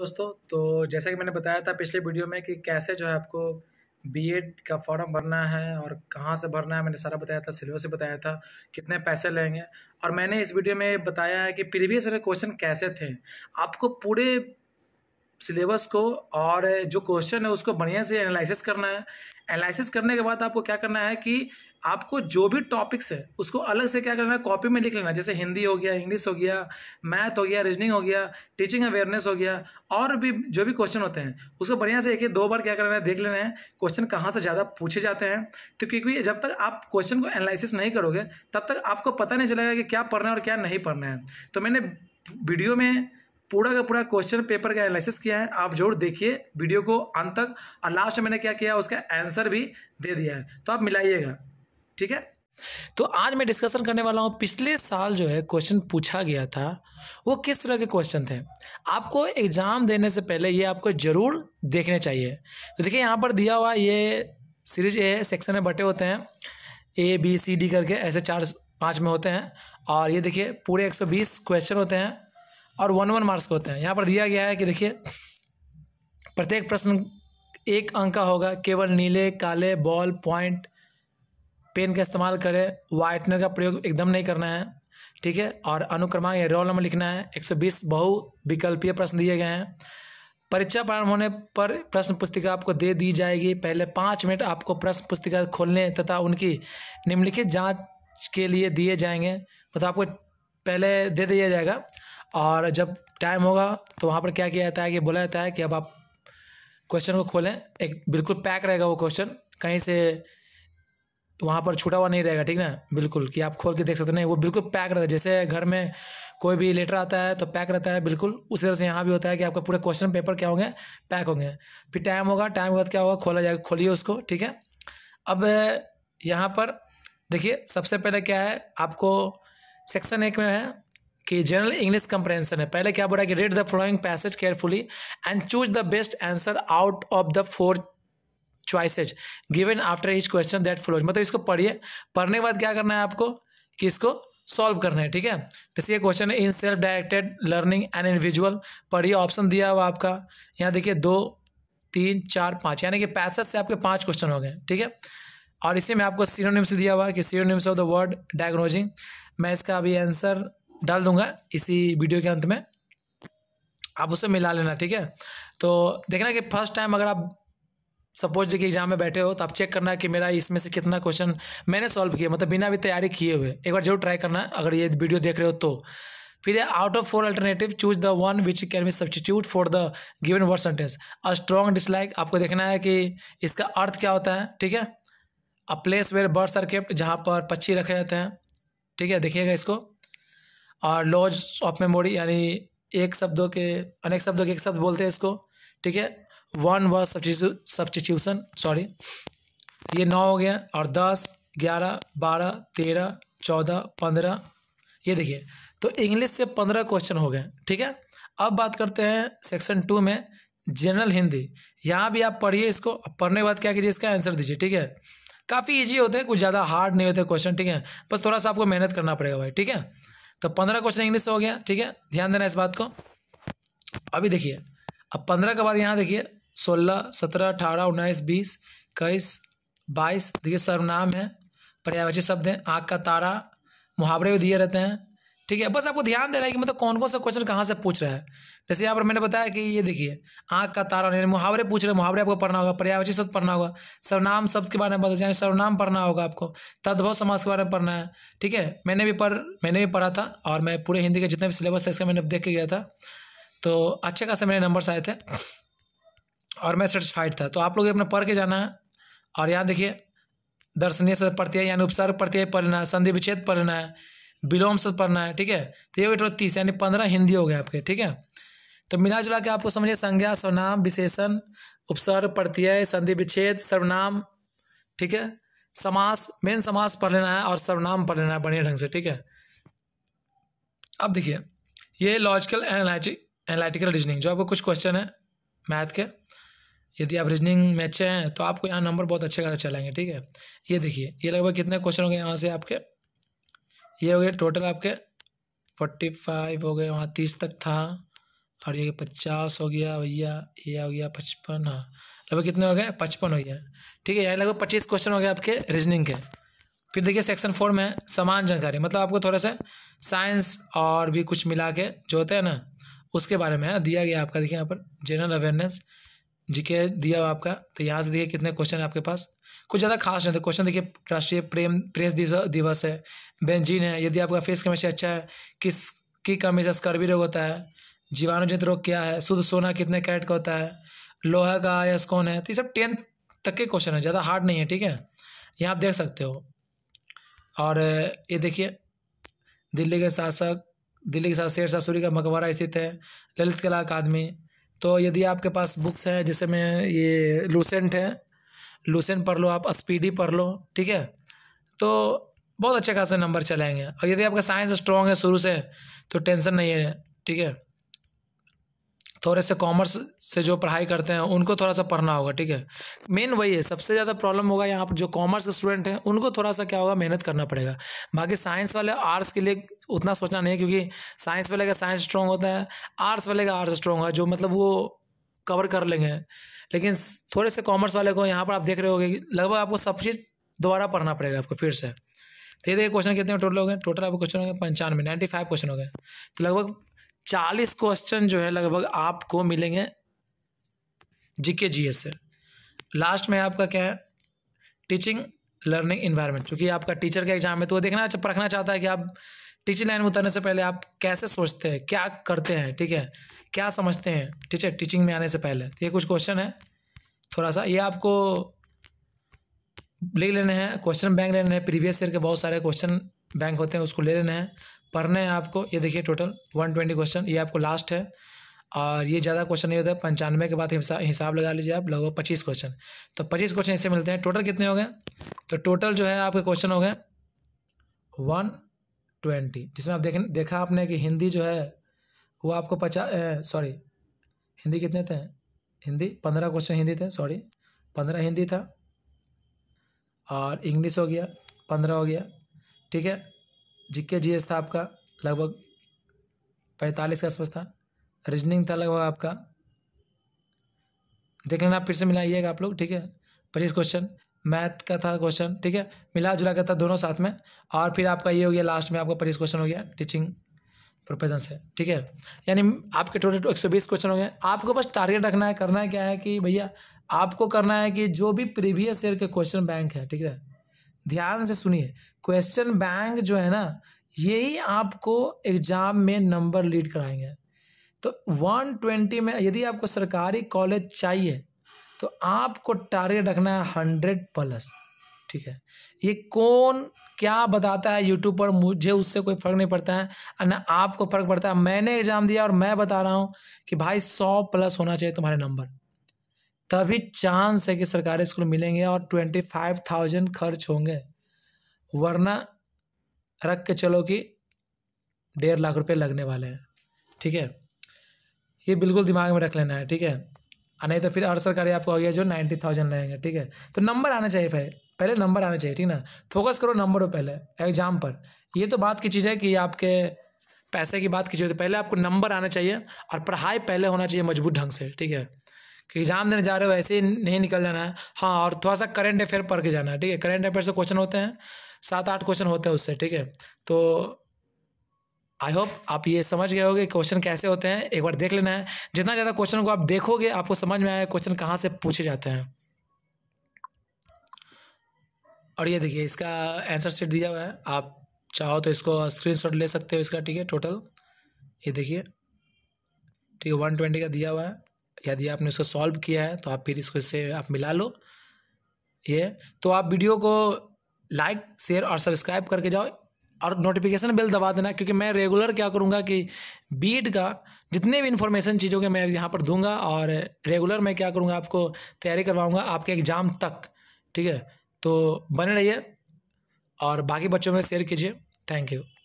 दोस्तों तो जैसा कि मैंने बताया था पिछले वीडियो में कि कैसे जो है आपको बीएड का फॉर्म भरना है और कहाँ से भरना है मैंने सारा बताया था सिलेबस से बताया था कितने पैसे लेंगे और मैंने इस वीडियो में बताया है कि प्रीवियस क्वेश्चन कैसे थे आपको पूरे सिलेबस को और जो क्वेश्चन है उसको बढ़िया से एनालिसिस करना है एनालिसिस करने के बाद आपको क्या करना है कि आपको जो भी टॉपिक्स है उसको अलग से क्या करना है कॉपी में लिख लेना जैसे हिंदी हो गया इंग्लिश हो गया मैथ हो गया रीजनिंग हो गया टीचिंग अवेयरनेस हो गया और भी जो भी क्वेश्चन होते हैं उसको बढ़िया से एक दो बार क्या करना है देख लेना है क्वेश्चन कहाँ से ज़्यादा पूछे जाते हैं तो क्योंकि जब तक आप क्वेश्चन को एनालिसिस नहीं करोगे तब तक आपको पता नहीं चलेगा कि क्या पढ़ना है और क्या नहीं पढ़ना है तो मैंने वीडियो में पूरा का पूरा क्वेश्चन पेपर का एनालिसिस किया है आप जरूर देखिए वीडियो को अंत तक और लास्ट मैंने क्या किया उसका आंसर भी दे दिया है तो आप मिलाइएगा ठीक है तो आज मैं डिस्कशन करने वाला हूँ पिछले साल जो है क्वेश्चन पूछा गया था वो किस तरह के क्वेश्चन थे आपको एग्ज़ाम देने से पहले ये आपको ज़रूर देखने चाहिए तो देखिए यहाँ पर दिया हुआ ये सीरीज ए है सेक्शन में बटे होते हैं ए बी सी डी करके ऐसे चार पाँच में होते हैं और ये देखिए पूरे 120 क्वेश्चन होते हैं और वन वन मार्क्स होते हैं यहाँ पर दिया गया है कि देखिए प्रत्येक प्रश्न एक अंक का होगा केवल नीले काले बॉल पॉइंट पेन का इस्तेमाल करें वाइटनर का प्रयोग एकदम नहीं करना है ठीक है और अनुक्रमांक या रोल नंबर लिखना है 120 बहु विकल्पीय प्रश्न दिए गए हैं परीक्षा प्रारंभ होने पर प्रश्न पुस्तिका आपको दे दी जाएगी पहले पाँच मिनट आपको प्रश्न पुस्तिका खोलने तथा उनकी निम्नलिखित जाँच के लिए दिए जाएंगे मतलब तो आपको पहले दे दिया जाएगा और जब टाइम होगा तो वहाँ पर क्या किया जाता है कि बोला जाता है कि अब आप क्वेश्चन को खोलें एक बिल्कुल पैक रहेगा वो क्वेश्चन कहीं से वहाँ पर छूटा हुआ नहीं रहेगा ठीक ना बिल्कुल कि आप खोल के देख सकते नहीं वो बिल्कुल पैक रहता है जैसे घर में कोई भी लेटर आता है तो पैक रहता है बिल्कुल उसी तरह से यहाँ भी होता है कि आपका पूरे क्वेश्चन पेपर क्या होंगे पैक होंगे फिर टाइम होगा टाइम के बाद क्या होगा खोला जाएगा खोलिए उसको ठीक है अब यहाँ पर देखिए सबसे पहले क्या है आपको सेक्शन एक में है कि जनरल इंग्लिश कंप्रेंसन है पहले क्या बोला कि read the following passage carefully and choose the best answer out of the four choices given after each question that follows मतलब इसको पढ़िए पढ़ने के बाद क्या करना है आपको कि इसको सॉल्व करना है ठीक है जैसे ये क्वेश्चन है in self directed learning and individual पढ़िए ऑप्शन दिया हुआ आपका यहाँ देखिए दो तीन चार पाँच यानी कि पैसेज से आपके पाँच क्वेश्चन हो गए ठीक है और इसी में आपको सीरोनिम्स दिया हुआ कि synonyms of the word diagnosing मैं इसका अभी आंसर डाल दूंगा इसी वीडियो के अंत में आप उसे मिला लेना ठीक है तो देखना कि फर्स्ट टाइम अगर आप सपोज कि एग्जाम में बैठे हो तो आप चेक करना है कि मेरा इसमें से कितना क्वेश्चन मैंने सॉल्व किया मतलब बिना भी तैयारी किए हुए एक बार जरूर ट्राई करना अगर ये वीडियो देख रहे हो तो फिर out of four alternative choose the one which can be substitute for the given word sentence a strong dislike आपको देखना है कि इसका अर्थ क्या होता है ठीक है a place where birds are kept जहाँ पर पक्षी रखे जाते हैं ठीक है देखिएगा इसको और लॉज ऑफ मेमोरी यानी एक शब्दों के अनेक शब्दों के एक शब्द बोलते हैं इसको ठीक है वन व सब्सटीट्यूशन सॉरी ये नौ हो गया और दस ग्यारह बारह तेरह चौदह पंद्रह ये देखिए तो इंग्लिश से पंद्रह क्वेश्चन हो गए ठीक है अब बात करते हैं सेक्शन टू में जनरल हिंदी यहाँ भी आप पढ़िए इसको पढ़ने के बाद क्या कीजिए इसका आंसर दीजिए ठीक है काफ़ी ईजी होते हैं कुछ ज़्यादा हार्ड नहीं होते क्वेश्चन ठीक है बस थोड़ा सा आपको मेहनत करना पड़ेगा भाई ठीक है तो पंद्रह क्वेश्चन इंग्लिश से हो गया ठीक है ध्यान देना इस बात को अभी देखिए अब पंद्रह के बाद यहाँ देखिए सोलह सत्रह अठारह उन्नीस बीस इक्कीस बाईस देखिए सर्वनाम है पर्यायवाची शब्द हैं आँख का तारा मुहावरे भी दिए रहते हैं ठीक है बस आपको ध्यान दे रहा है कि मतलब कौन कौन सा क्वेश्चन कहाँ से पूछ रहा है जैसे यहाँ पर मैंने बताया कि ये देखिए आँख का तारा यानी मुहावरे पूछ रहे मुहावरे आपको पढ़ना होगा पर्यावरण शब्द पढ़ना होगा सर्वनाम शब्द के बारे में बताया यानी सर्वनाम पढ़ना होगा आपको तद्भव समाज के बारे में पढ़ना है ठीक है मैंने भी पढ़ मैंने भी पढ़ा था और मैं पूरे हिंदी के जितने भी सिलेबस थे इसका मैंने देख के गया था तो अच्छे खासे मेरे नंबर्स आए थे और मैं सेटिस्फाइड था तो आप लोग अपना पढ़ के जाना है और यहाँ देखिए दर्शनीय प्रत्यय यानी उपसर्ग प्रत्यय पढ़ना है संधि विच्छेद पढ़ना है विलोम से पढ़ना है ठीक है तो ये बेटो तीस यानी पंद्रह हिंदी हो गए आपके ठीक है तो मिला जुला के आपको समझिए संज्ञा स्वनाम विशेषण उपसर्ग प्रत्यय संधि विच्छेद सर्वनाम ठीक है समास मेन समास पढ़ लेना है और सर्वनाम पढ़ लेना है बढ़िया ढंग से ठीक है अब देखिए ये लॉजिकल एनालिटिक एनालिटिकल रीजनिंग जो आपको कुछ क्वेश्चन है मैथ के यदि आप रीजनिंग में अच्छे हैं तो आपको यहाँ नंबर बहुत अच्छे खासे चलेंगे ठीक है ये देखिए ये लगभग कितने क्वेश्चन होंगे यहाँ से आपके ये हो गए टोटल आपके फोर्टी फाइव हो गए वहाँ तीस तक था और ये पचास हो गया भैया ये हो गया पचपन हाँ लगभग कितने हो गए पचपन हो गया ठीक है यानी लगभग पच्चीस क्वेश्चन हो गए आपके रीजनिंग के फिर देखिए सेक्शन फोर में समान जानकारी मतलब आपको थोड़ा सा साइंस और भी कुछ मिला के जो होते हैं ना उसके बारे में है दिया गया आपका देखिए यहाँ पर जनरल अवेयरनेस जीके दिया हुआ आपका तो यहाँ से देखिए कितने क्वेश्चन है आपके पास कुछ ज़्यादा खास नहीं थे क्वेश्चन देखिए राष्ट्रीय प्रेम प्रेस दिवस है बेंजीन है यदि आपका फेस केमिस्ट्री अच्छा है किस की कमी से स्कर्वी रोग होता है जीवाणुजनित रोग क्या है शुद्ध सोना कितने कैट का होता है लोहा का आयस कौन है तो ये सब टेंथ तक के क्वेश्चन है ज़्यादा हार्ड नहीं है ठीक है यहाँ आप देख सकते हो और ये देखिए दिल्ली के शासक दिल्ली के साथ शेर सासुरी का मकबरा स्थित है ललित कला अकादमी तो यदि आपके पास बुक्स हैं जैसे में ये लूसेंट है लूसेंट पढ़ लो आप स्पीडी पढ़ लो ठीक है तो बहुत अच्छे खासे नंबर चले और यदि आपका साइंस स्ट्रॉन्ग है शुरू से तो टेंशन नहीं है ठीक है थोड़े से कॉमर्स से जो पढ़ाई करते हैं उनको थोड़ा सा पढ़ना होगा ठीक है मेन वही है सबसे ज़्यादा प्रॉब्लम होगा यहाँ पर जो कॉमर्स के स्टूडेंट हैं उनको थोड़ा सा क्या होगा मेहनत करना पड़ेगा बाकी साइंस वाले आर्ट्स के लिए उतना सोचना नहीं है क्योंकि साइंस वाले का साइंस स्ट्रॉन्ग होता है आर्ट्स वाले का आर्ट्स स्ट्रॉन्ग है जो मतलब वो कवर कर लेंगे लेकिन थोड़े से कॉमर्स वाले को यहाँ पर आप देख रहे हो लगभग आपको सब चीज़ दोबारा पढ़ना पड़ेगा आपको फिर से तो ये क्वेश्चन कितने टोटल हो गए टोटल आपके क्वेश्चन हो गए पंचानवे नाइन्टी फाइव क्वेश्चन हो गए तो लगभग चालीस क्वेश्चन जो है लगभग आपको मिलेंगे जीके एस से लास्ट में आपका क्या है टीचिंग लर्निंग इन्वायरमेंट चूँकि आपका टीचर का एग्जाम है तो वो देखना परखना चाहता है कि आप टीचिंग लाइन में उतरने से पहले आप कैसे सोचते हैं क्या करते हैं ठीक है क्या समझते हैं ठीक है टीचिंग में आने से पहले तो ये कुछ क्वेश्चन है थोड़ा सा ये आपको ले लेने हैं क्वेश्चन बैंक लेने हैं प्रीवियस ईयर के बहुत सारे क्वेश्चन बैंक होते हैं उसको ले लेने हैं पढ़ने हैं आपको ये देखिए टोटल वन ट्वेंटी क्वेश्चन ये आपको लास्ट है और ये ज़्यादा क्वेश्चन नहीं होता है पंचानवे के बाद हिसाब लगा लीजिए आप लगभग पच्चीस क्वेश्चन तो पच्चीस क्वेश्चन इससे मिलते हैं टोटल कितने हो गए तो टोटल जो है आपके क्वेश्चन हो गए वन ट्वेंटी जिसमें आप देख देखा आपने कि हिंदी जो है वो आपको पचास सॉरी हिंदी कितने थे हिंदी पंद्रह क्वेश्चन हिंदी थे सॉरी पंद्रह हिंदी था और इंग्लिश हो गया पंद्रह हो गया ठीक है जी के जी था आपका लगभग पैंतालीस का आसपास था रीजनिंग था लगभग आपका देख लेना फिर से मिलाइएगा आप लोग ठीक है पच्चीस क्वेश्चन मैथ का था क्वेश्चन ठीक है मिला जुला का था दोनों साथ में और फिर आपका ये हो गया लास्ट में आपका पच्चीस क्वेश्चन हो गया टीचिंग प्रोफेशन से ठीक है यानी आपके टोटल एक सौ बीस क्वेश्चन हो गए आपको बस टारगेट रखना है करना है क्या है कि भैया आपको करना है कि जो भी प्रीवियस ईयर के क्वेश्चन बैंक है ठीक है ध्यान से सुनिए क्वेश्चन बैंक जो है ना यही आपको एग्जाम में नंबर लीड कराएंगे तो 120 में यदि आपको सरकारी कॉलेज चाहिए तो आपको टारगेट रखना है हंड्रेड प्लस ठीक है ये कौन क्या बताता है यूट्यूब पर मुझे उससे कोई फ़र्क नहीं पड़ता है और ना आपको फ़र्क पड़ता है मैंने एग्ज़ाम दिया और मैं बता रहा हूँ कि भाई सौ प्लस होना चाहिए तुम्हारे नंबर तभी चांस है कि सरकारी स्कूल मिलेंगे और ट्वेंटी फाइव थाउजेंड खर्च होंगे वरना रख के चलो कि डेढ़ लाख रुपए लगने वाले हैं ठीक है ये बिल्कुल दिमाग में रख लेना है ठीक है नहीं तो फिर हर सरकारी आपको हो गया जो नाइन्टी थाउजेंड लगेंगे ठीक है तो नंबर आना चाहिए भाई पहले नंबर आना चाहिए ठीक ना फोकस करो नंबर पर पहले एग्जाम पर ये तो बात की चीज़ है कि आपके पैसे की बात की चीज़ है तो पहले आपको नंबर आना चाहिए और पढ़ाई पहले होना चाहिए मजबूत ढंग से ठीक है कि एग्जाम देने जा रहे हो ऐसे ही नहीं निकल जाना है हाँ और थोड़ा सा करेंट अफेयर पढ़ के जाना है ठीक है करेंट अफेयर से क्वेश्चन होते हैं सात आठ क्वेश्चन होते हैं उससे ठीक है तो आई होप आप ये समझ गए होगे क्वेश्चन कैसे होते हैं एक बार देख लेना है जितना ज़्यादा क्वेश्चन को आप देखोगे आपको समझ में आएगा क्वेश्चन कहाँ से पूछे जाते हैं और ये देखिए इसका आंसर शीट दिया हुआ है आप चाहो तो इसको स्क्रीनशॉट ले सकते हो इसका ठीक है टोटल ये देखिए ठीक है वन ट्वेंटी का दिया हुआ है यदि आपने इसको सॉल्व किया है तो आप फिर इसको इससे आप मिला लो ये तो आप वीडियो को लाइक शेयर और सब्सक्राइब करके जाओ और नोटिफिकेशन बेल दबा देना क्योंकि मैं रेगुलर क्या करूँगा कि बीट का जितने भी इन्फॉर्मेशन चीज़ों के मैं यहाँ पर दूंगा और रेगुलर मैं क्या करूँगा आपको तैयारी करवाऊँगा आपके एग्ज़ाम तक ठीक है तो बने रहिए और बाकी बच्चों में शेयर कीजिए थैंक यू